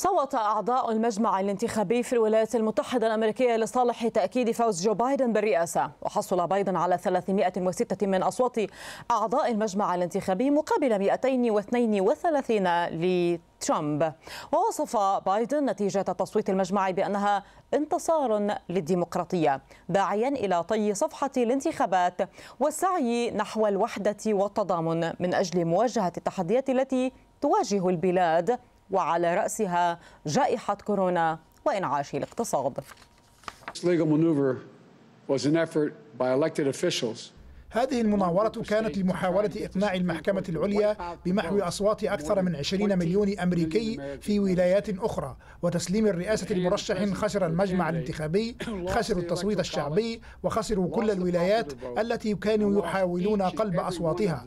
صوت أعضاء المجمع الانتخابي في الولايات المتحدة الأمريكية لصالح تأكيد فوز جو بايدن بالرئاسة وحصل بايدن على 306 من أصوات أعضاء المجمع الانتخابي مقابل 232 لترامب ووصف بايدن نتيجة تصويت المجمع بأنها انتصار للديمقراطية داعيا إلى طي صفحة الانتخابات والسعي نحو الوحدة والتضامن من أجل مواجهة التحديات التي تواجه البلاد وعلى رأسها جائحة كورونا وإنعاش الاقتصاد هذه المناورة كانت لمحاولة إقناع المحكمة العليا بمحو أصوات أكثر من 20 مليون أمريكي في ولايات أخرى وتسليم الرئاسة لمرشح خسر المجمع الانتخابي خسروا التصويت الشعبي وخسروا كل الولايات التي كانوا يحاولون قلب أصواتها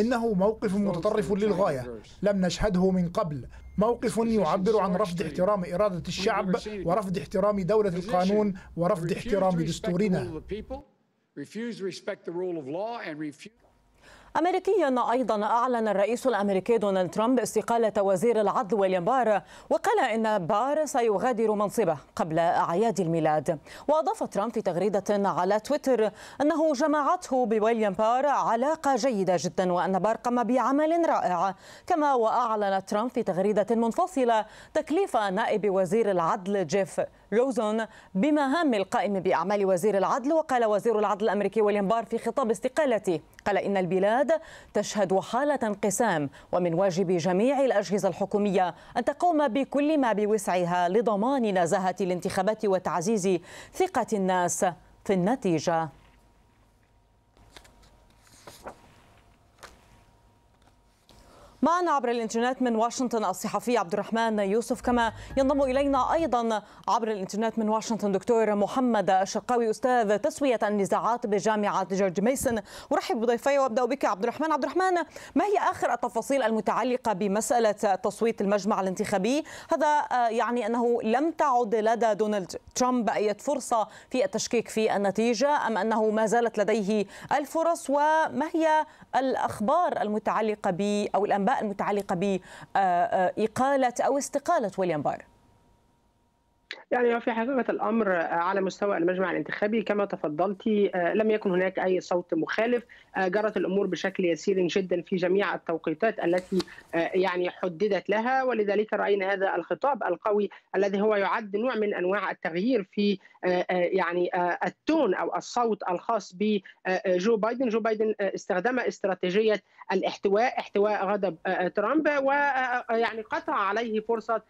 إنه موقف متطرف للغاية لم نشهده من قبل موقف يعبر عن رفض احترام إرادة الشعب ورفض احترام دولة القانون ورفض احترام دستورنا أمريكيا أيضا أعلن الرئيس الأمريكي دونالد ترامب استقالة وزير العدل ويليام بار وقال إن بار سيغادر منصبه قبل أعياد الميلاد وأضاف ترامب في تغريدة على تويتر أنه جمعته بويليام بار علاقة جيدة جدا وأن بار قام بعمل رائع كما وأعلن ترامب في تغريدة منفصلة تكليف نائب وزير العدل جيف لوزون بمهام القائم بأعمال وزير العدل وقال وزير العدل الأمريكي ويليام بار في خطاب استقالته قال إن البلاد تشهد حالة انقسام ومن واجب جميع الأجهزة الحكومية أن تقوم بكل ما بوسعها لضمان نزاهة الانتخابات وتعزيز ثقة الناس في النتيجة معنا عبر الانترنت من واشنطن الصحفي عبد الرحمن يوسف كما ينضم الينا ايضا عبر الانترنت من واشنطن دكتور محمد الشرقاوي استاذ تسويه النزاعات بجامعه جورج ميسون ارحب بضيفي وابدا بك عبد الرحمن عبد الرحمن ما هي اخر التفاصيل المتعلقه بمساله تصويت المجمع الانتخابي هذا آه، يعني انه لم تعد لدى دونالد ترامب اي فرصه في التشكيك في النتيجه ام انه ما زالت لديه الفرص وما هي الاخبار المتعلقه ب او الانباء المتعلقة بإقالة أو استقالة ويليام بار يعني في حقيقة الأمر على مستوى المجمع الانتخابي كما تفضلت آه، لم يكن هناك أي صوت مخالف آه، جرت الأمور بشكل يسير جدا في جميع التوقيتات التي آه، يعني حددت لها ولذلك رأينا هذا الخطاب القوي الذي هو يعد نوع من أنواع التغيير في يعني التون أو الصوت الخاص بجو بايدن جو بايدن استخدم استراتيجية الاحتواء احتواء غضب ترامب ويعني قطع عليه فرصة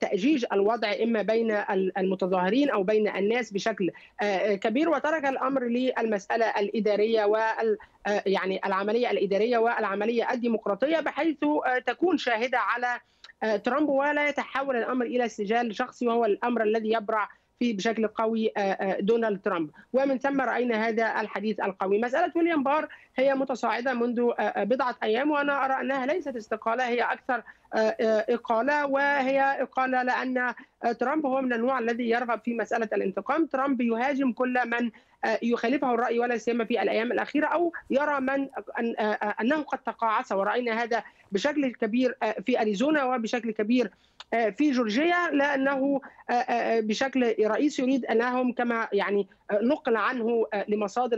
تأجيج الوضع إما بين المتظاهرين أو بين الناس بشكل آه، آه، كبير وترك الأمر للمسألة الإدارية وال آه، يعني العملية الإدارية والعملية الديمقراطية بحيث تكون شاهدة على ترامب ولا يتحول الأمر إلى سجال شخصي وهو الأمر الذي يبرع في بشكل قوي آه، آه، دونالد ترامب ومن ثم راينا هذا الحديث القوي مساله ويليام بار هي متصاعده منذ آه، بضعه ايام وانا ارى انها ليست استقاله هي اكثر اقاله وهي اقاله لان ترامب هو من النوع الذي يرغب في مساله الانتقام ترامب يهاجم كل من يخالفه الراي ولا سيما في الايام الاخيره او يرى من انه قد تقاعس وراينا هذا بشكل كبير في اريزونا وبشكل كبير آه، في جورجيا لانه آه، آه، بشكل رئيسي يريد انهم كما يعني نقل عنه لمصادر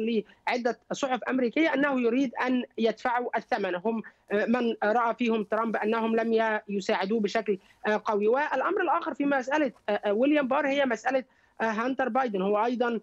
لعده صحف امريكيه انه يريد ان يدفعوا الثمن هم من راى فيهم ترامب انهم لم يساعدوه بشكل قوي والامر الاخر في مساله ويليام بار هي مساله هانتر بايدن هو ايضا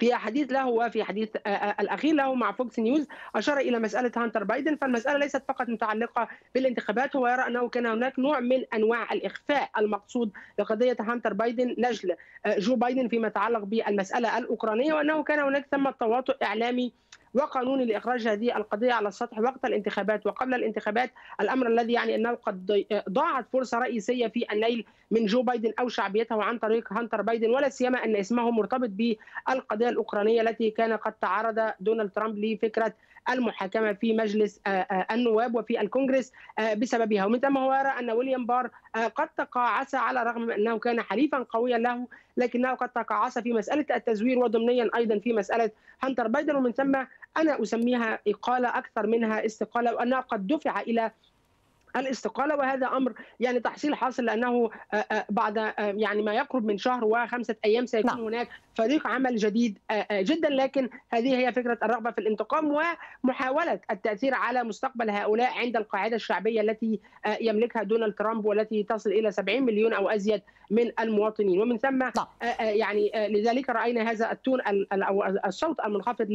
في حديث له وفي حديث آه، آه، الاخير له مع فوكس نيوز اشار الى مساله هانتر بايدن فالمساله ليست فقط متعلقه بالانتخابات هو يرى انه كان هناك نوع من انواع الاخفاء المقصود لقضيه هانتر بايدن نجل آه، جو بايدن فيما يتعلق بالمساله الاوكرانيه وانه كان هناك ثم تواطؤ اعلامي وقانوني لإخراج هذه القضية على السطح وقت الانتخابات وقبل الانتخابات الأمر الذي يعني أنه قد ضاعت فرصة رئيسية في النيل من جو بايدن أو شعبيته عن طريق هانتر بايدن ولا سيما أن اسمه مرتبط بالقضية الأوكرانية التي كان قد تعرض دونالد ترامب لفكرة المحاكمه في مجلس آه، آه، النواب وفي الكونغرس آه، بسببها ومن ثم هو يرى ان ويليام بار قد تقاعس على الرغم من انه كان حليفا قويا له لكنه قد تقاعس في مساله التزوير وضمنيا ايضا في مساله هانتر بايدن ومن ثم انا اسميها اقاله اكثر منها استقاله وانها قد دفع الى الاستقاله وهذا امر يعني تحصيل حاصل لانه آه، آه، بعد آه، يعني ما يقرب من شهر وخمسه ايام سيكون نعم. هناك فريق عمل جديد جدا لكن هذه هي فكره الرغبه في الانتقام ومحاوله التاثير على مستقبل هؤلاء عند القاعده الشعبيه التي يملكها دونالد ترامب والتي تصل الى 70 مليون او ازيد من المواطنين ومن ثم نعم. يعني لذلك راينا هذا التون او الصوت المنخفض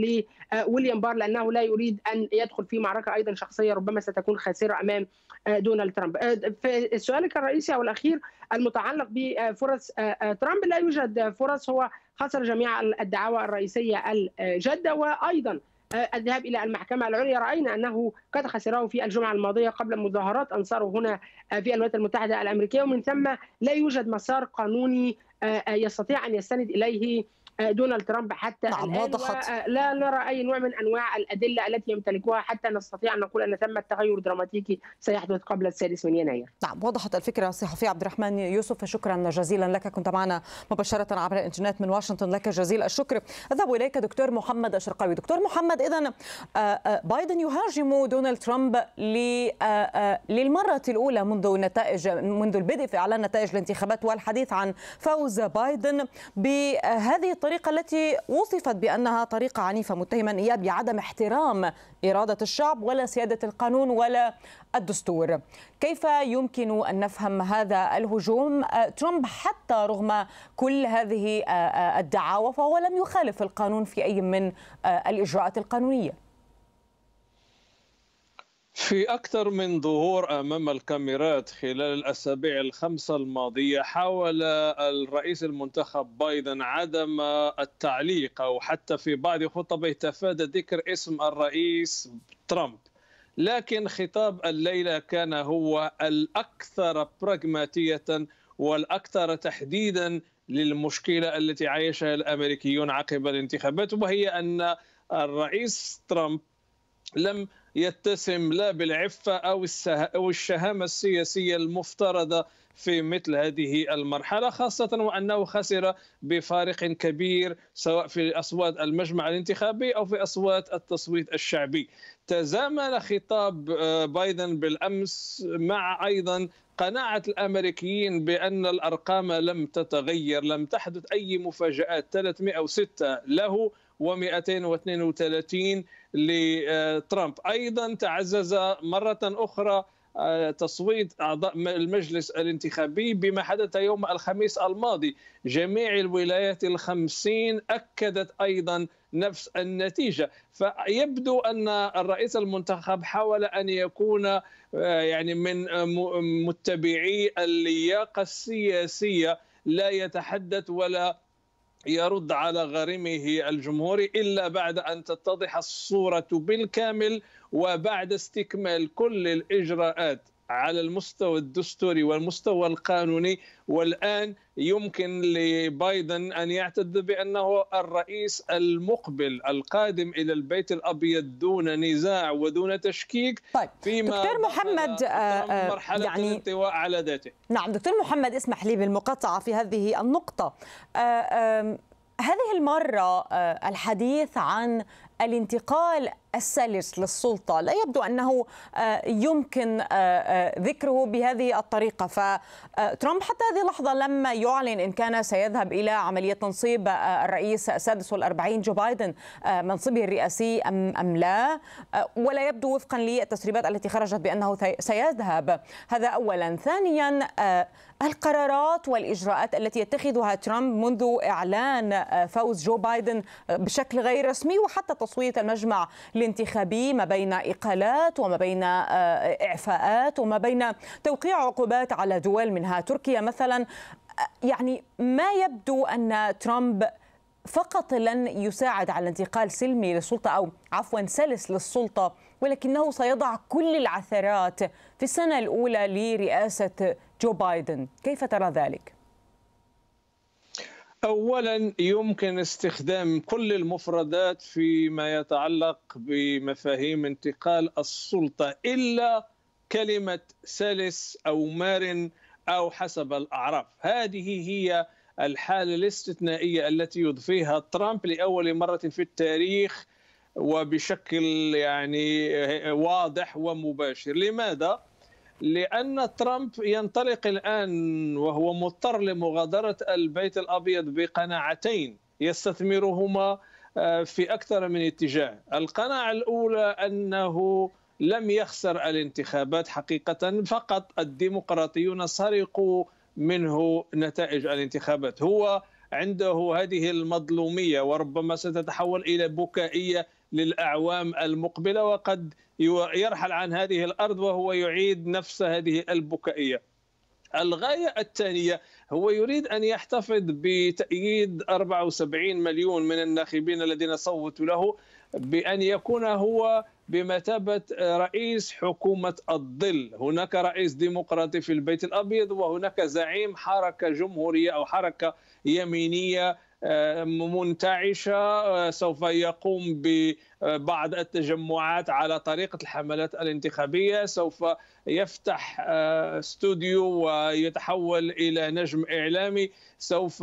لويليام بار لانه لا يريد ان يدخل في معركه ايضا شخصيه ربما ستكون خاسره امام آه، دونالد ترامب آه، في سؤالك الرئيسي او الاخير المتعلق بفرص آه، ترامب لا يوجد فرص هو خسر جميع الدعاوى الرئيسيه الجاده وايضا الذهاب الى المحكمه العليا راينا انه قد خسره في الجمعه الماضيه قبل مظاهرات انصاره هنا في الولايات المتحده الامريكيه ومن ثم لا يوجد مسار قانوني يستطيع ان يستند اليه آه، دونالد ترامب حتى نعم الآن وضحت. لا نرى أي نوع من أنواع الأدلة التي يمتلكها حتى نستطيع أن نقول أن ثم تغير دراماتيكي سيحدث قبل السادس من يناير نعم وضحت الفكرة الصحفي عبد الرحمن يوسف شكرا جزيلا لك كنت معنا مباشرة عبر الإنترنت من واشنطن لك جزيل الشكر أذهب إليك دكتور محمد الشرقاوي دكتور محمد إذا آه، آه، بايدن يهاجم دونالد ترامب للمرة الأولى منذ نتائج منذ البدء في إعلان نتائج الانتخابات والحديث عن فوز بايدن بهذه الطريقة التي وصفت بأنها طريقة عنيفة متهما إياه بعدم احترام إرادة الشعب ولا سيادة القانون ولا الدستور كيف يمكن أن نفهم هذا الهجوم أه، ترامب حتى رغم كل هذه أه، أه، الدعاوى فهو لم يخالف القانون في أي من الإجراءات القانونية في أكثر من ظهور أمام الكاميرات خلال الأسابيع الخمسة الماضية حاول الرئيس المنتخب بايدن عدم التعليق أو حتى في بعض خطبه تفادى ذكر اسم الرئيس ترامب لكن خطاب الليلة كان هو الأكثر براغماتية والأكثر تحديدا للمشكلة التي عايشها الأمريكيون عقب الانتخابات وهي أن الرئيس ترامب لم يتسم لا بالعفة أو, الشهامة السياسية المفترضة في مثل هذه المرحلة خاصة وأنه خسر بفارق كبير سواء في أصوات المجمع الانتخابي أو في أصوات التصويت الشعبي تزامن خطاب آه، بايدن بالأمس مع أيضا قناعة الأمريكيين بأن الأرقام لم تتغير لم تحدث أي مفاجآت 306 له و232 لترامب ايضا تعزز مره اخرى آه، تصويت اعضاء المجلس الانتخابي بما حدث يوم الخميس الماضي جميع الولايات الخمسين اكدت ايضا نفس النتيجه فيبدو ان الرئيس المنتخب حاول ان يكون آه، يعني من متبعي اللياقه السياسيه لا يتحدث ولا يرد على غريمه الجمهوري الا بعد ان تتضح الصوره بالكامل وبعد استكمال كل الاجراءات على المستوى الدستوري والمستوى القانوني والان يمكن لبايدن ان يعتد بانه الرئيس المقبل القادم الى البيت الابيض دون نزاع ودون تشكيك طيب. فيما دكتور محمد آه، مرحله آه، يعني الانطواء على ذاته نعم دكتور محمد اسمح لي بالمقاطعه في هذه النقطه آه، هذه المرة الحديث عن الانتقال السلس للسلطة لا يبدو أنه آه، يمكن آه، آه، ذكره بهذه الطريقة فترامب حتى هذه اللحظة لم يعلن إن كان سيذهب إلى عملية تنصيب الرئيس السادس والأربعين جو بايدن منصبه الرئاسي أم, أم لا ولا يبدو وفقا للتسريبات التي خرجت بأنه سيذهب هذا أولا ثانيا القرارات والإجراءات التي يتخذها ترامب منذ إعلان فوز جو بايدن بشكل غير رسمي وحتى تصويت المجمع الانتخابي ما بين إقالات وما بين آه، إعفاءات وما بين توقيع عقوبات على دول منها تركيا مثلا آه، يعني ما يبدو أن ترامب فقط لن يساعد على انتقال سلمي للسلطة أو عفوا سلس للسلطة ولكنه سيضع كل العثرات في السنة الأولى لرئاسة جو بايدن كيف ترى ذلك؟ اولا يمكن استخدام كل المفردات فيما يتعلق بمفاهيم انتقال السلطه الا كلمه سلس او مرن او حسب الاعراف هذه هي الحاله الاستثنائيه التي يضفيها ترامب لاول مره في التاريخ وبشكل يعني واضح ومباشر لماذا لأن ترامب ينطلق الآن وهو مضطر لمغادرة البيت الأبيض بقناعتين يستثمرهما آه، في أكثر من اتجاه القناعة الأولى أنه لم يخسر الانتخابات حقيقة فقط الديمقراطيون سرقوا منه نتائج الانتخابات هو عنده هذه المظلومية وربما ستتحول إلى بكائية للأعوام المقبلة وقد يرحل عن هذه الأرض وهو يعيد نفس هذه البكائية الغاية الثانية هو يريد أن يحتفظ بتأييد 74 مليون من الناخبين الذين صوتوا له بأن يكون هو بمثابة رئيس حكومة الظل هناك رئيس ديمقراطي في البيت الأبيض وهناك زعيم حركة جمهورية أو حركة يمينية آه، منتعشة آه، سوف يقوم ببعض التجمعات على طريقة الحملات الانتخابية سوف يفتح آه، استوديو ويتحول إلى نجم إعلامي سوف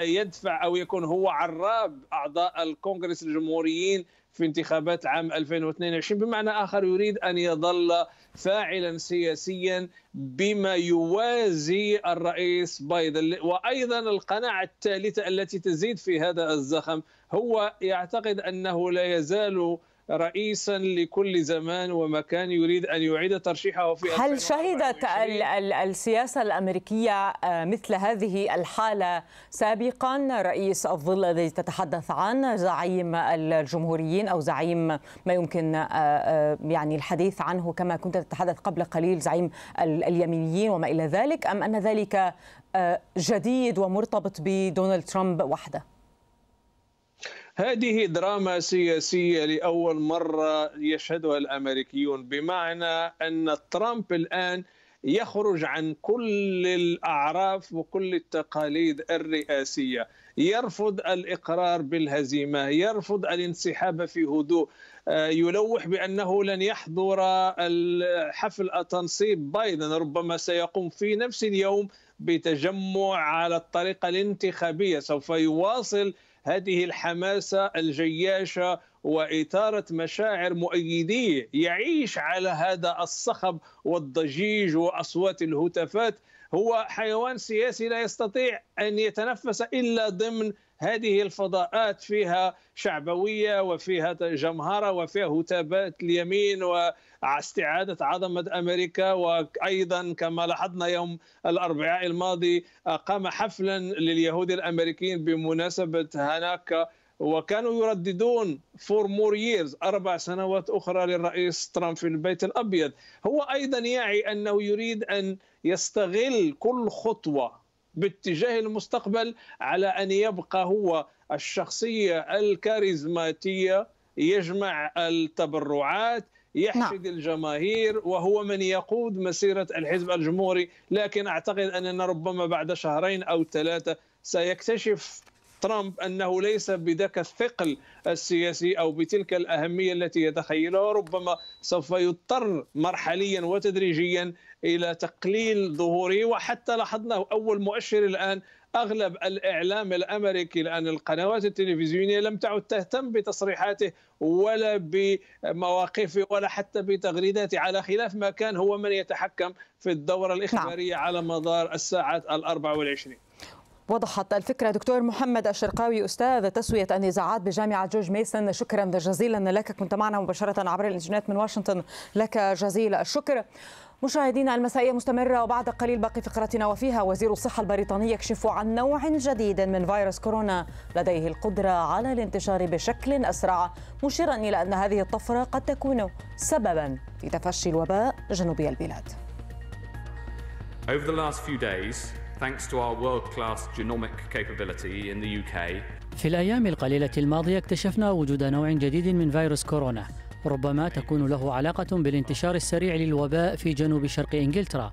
يدفع أو يكون هو عراب أعضاء الكونغرس الجمهوريين في انتخابات عام 2022 بمعنى آخر يريد أن يظل فاعلا سياسيا بما يوازي الرئيس بايدن وايضا القناعه الثالثه التي تزيد في هذا الزخم هو يعتقد انه لا يزال رئيسا لكل زمان ومكان يريد ان يعيد ترشيحه في هل شهدت ال ال السياسه الامريكيه آه، مثل هذه الحاله سابقا رئيس الظل الذي تتحدث عنه زعيم الجمهوريين او زعيم ما يمكن آه، آه، يعني الحديث عنه كما كنت تتحدث قبل قليل زعيم اليمينيين وما الى ذلك ام ان ذلك جديد ومرتبط بدونالد ترامب وحده هذه دراما سياسية لأول مرة يشهدها الأمريكيون بمعنى أن ترامب الآن يخرج عن كل الأعراف وكل التقاليد الرئاسية يرفض الإقرار بالهزيمة يرفض الانسحاب في هدوء آه، يلوح بأنه لن يحضر حفل تنصيب بايدن ربما سيقوم في نفس اليوم بتجمع على الطريقة الانتخابية سوف يواصل هذه الحماسة الجياشة وإثارة مشاعر مؤيديه يعيش على هذا الصخب والضجيج وأصوات الهتافات هو حيوان سياسي لا يستطيع أن يتنفس إلا ضمن هذه الفضاءات فيها شعبوية وفيها جمهرة وفيها هتابات اليمين واستعادة عظمة أمريكا وأيضا كما لاحظنا يوم الأربعاء الماضي قام حفلا لليهود الأمريكيين بمناسبة هناك وكانوا يرددون فور مور ييرز أربع سنوات أخرى للرئيس ترامب في البيت الأبيض هو أيضا يعي أنه يريد أن يستغل كل خطوة باتجاه المستقبل على ان يبقى هو الشخصيه الكاريزماتيه يجمع التبرعات يحشد نعم. الجماهير وهو من يقود مسيره الحزب الجمهوري لكن اعتقد اننا ربما بعد شهرين او ثلاثه سيكتشف ترامب انه ليس بذاك الثقل السياسي او بتلك الاهميه التي يتخيلها ربما سوف يضطر مرحليا وتدريجيا الى تقليل ظهوره وحتى لاحظناه اول مؤشر الان اغلب الاعلام الامريكي الان القنوات التلفزيونيه لم تعد تهتم بتصريحاته ولا بمواقفه ولا حتى بتغريداته على خلاف ما كان هو من يتحكم في الدوره نعم. الاخباريه نعم. على مدار الساعات الاربع والعشرين وضحت الفكرة دكتور محمد الشرقاوي أستاذ تسوية النزاعات بجامعة جورج ميسن شكرا جزيلا لك كنت معنا مباشرة عبر الإنترنت من واشنطن لك جزيل الشكر مشاهدينا المسائية مستمرة وبعد قليل باقي فقرتنا وفيها وزير الصحة البريطاني يكشف عن نوع جديد من فيروس كورونا لديه القدرة على الانتشار بشكل أسرع مشيرا إلى أن هذه الطفرة قد تكون سببا في تفشي الوباء جنوبي البلاد Over the last few days, thanks to our world-class genomic capability in the UK. في الأيام القليلة الماضية اكتشفنا وجود نوع جديد من فيروس كورونا ربما تكون له علاقة بالانتشار السريع للوباء في جنوب شرق إنجلترا